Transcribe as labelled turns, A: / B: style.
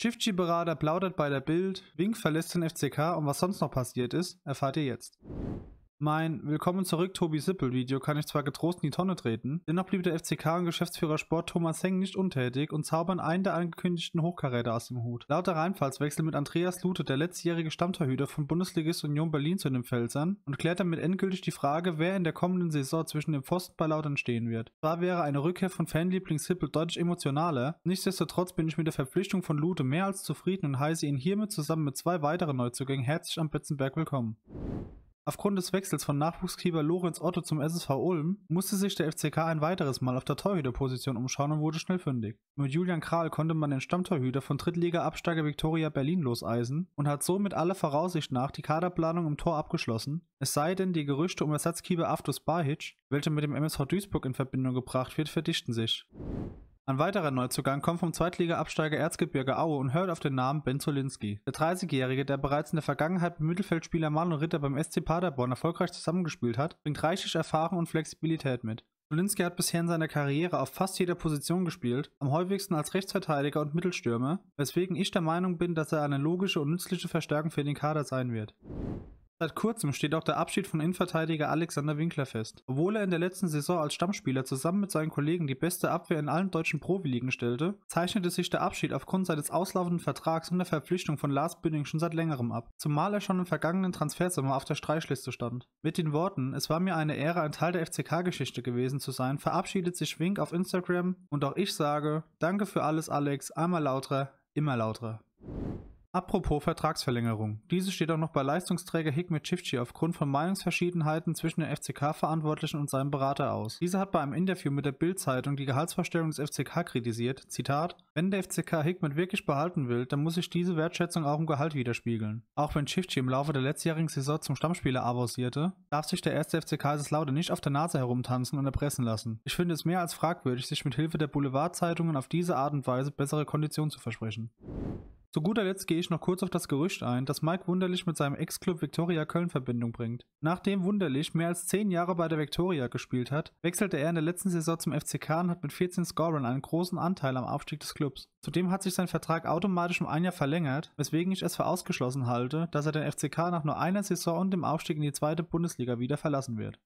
A: Shifty-Berater plaudert bei der Bild, Wink verlässt den FCK und was sonst noch passiert ist, erfahrt ihr jetzt. Mein Willkommen zurück, Tobi Sippel-Video kann ich zwar getrost in die Tonne treten, dennoch blieb der FCK und Geschäftsführer Sport Thomas Heng nicht untätig und zaubern einen der angekündigten Hochkaräter aus dem Hut. Lauter Rheinpfalzwechsel mit Andreas Lute, der letztjährige Stammtorhüter von Bundesligist Union Berlin zu den Pfälzern, und klärt damit endgültig die Frage, wer in der kommenden Saison zwischen dem Pfosten bei Lautern stehen wird. Zwar wäre eine Rückkehr von Fanliebling Sippel deutlich emotionaler, nichtsdestotrotz bin ich mit der Verpflichtung von Lute mehr als zufrieden und heiße ihn hiermit zusammen mit zwei weiteren Neuzugängen herzlich am Betzenberg willkommen. Aufgrund des Wechsels von Nachwuchskeeper Lorenz Otto zum SSV Ulm musste sich der FCK ein weiteres Mal auf der Torhüterposition umschauen und wurde schnell fündig. Mit Julian Kral konnte man den Stammtorhüter von Drittliga-Absteiger Viktoria Berlin loseisen und hat somit aller Voraussicht nach die Kaderplanung im Tor abgeschlossen, es sei denn, die Gerüchte um Ersatzkeeper Aftus Bahic, welcher mit dem MSV Duisburg in Verbindung gebracht wird, verdichten sich. Ein weiterer Neuzugang kommt vom Zweitliga-Absteiger Erzgebirge Aue und hört auf den Namen Ben Zolinski. Der 30-Jährige, der bereits in der Vergangenheit mit Mittelfeldspieler Marlon Ritter beim SC Paderborn erfolgreich zusammengespielt hat, bringt reichlich Erfahrung und Flexibilität mit. Zolinski hat bisher in seiner Karriere auf fast jeder Position gespielt, am häufigsten als Rechtsverteidiger und Mittelstürmer, weswegen ich der Meinung bin, dass er eine logische und nützliche Verstärkung für den Kader sein wird. Seit kurzem steht auch der Abschied von Innenverteidiger Alexander Winkler fest. Obwohl er in der letzten Saison als Stammspieler zusammen mit seinen Kollegen die beste Abwehr in allen deutschen Profiligen stellte, zeichnete sich der Abschied aufgrund seines auslaufenden Vertrags und der Verpflichtung von Lars Bünding schon seit längerem ab, zumal er schon im vergangenen Transfersommer auf der Streichliste stand. Mit den Worten, es war mir eine Ehre, ein Teil der FCK-Geschichte gewesen zu sein, verabschiedet sich Wink auf Instagram und auch ich sage, danke für alles Alex, einmal lauter, immer lauter. Apropos Vertragsverlängerung. Diese steht auch noch bei Leistungsträger Hikmet Chifchi aufgrund von Meinungsverschiedenheiten zwischen den FCK-Verantwortlichen und seinem Berater aus. Dieser hat bei einem Interview mit der Bild-Zeitung die Gehaltsvorstellung des FCK kritisiert. Zitat: Wenn der FCK Hikmet wirklich behalten will, dann muss sich diese Wertschätzung auch im Gehalt widerspiegeln. Auch wenn Chifchi im Laufe der letztjährigen Saison zum Stammspieler avancierte, darf sich der erste FCK Laude nicht auf der Nase herumtanzen und erpressen lassen. Ich finde es mehr als fragwürdig, sich mit Hilfe der Boulevardzeitungen auf diese Art und Weise bessere Konditionen zu versprechen. Zu guter Letzt gehe ich noch kurz auf das Gerücht ein, dass Mike Wunderlich mit seinem Ex-Club Victoria Köln Verbindung bringt. Nachdem Wunderlich mehr als 10 Jahre bei der Victoria gespielt hat, wechselte er in der letzten Saison zum FCK und hat mit 14 Scorern einen großen Anteil am Aufstieg des Clubs. Zudem hat sich sein Vertrag automatisch um ein Jahr verlängert, weswegen ich es für ausgeschlossen halte, dass er den FCK nach nur einer Saison und dem Aufstieg in die zweite Bundesliga wieder verlassen wird.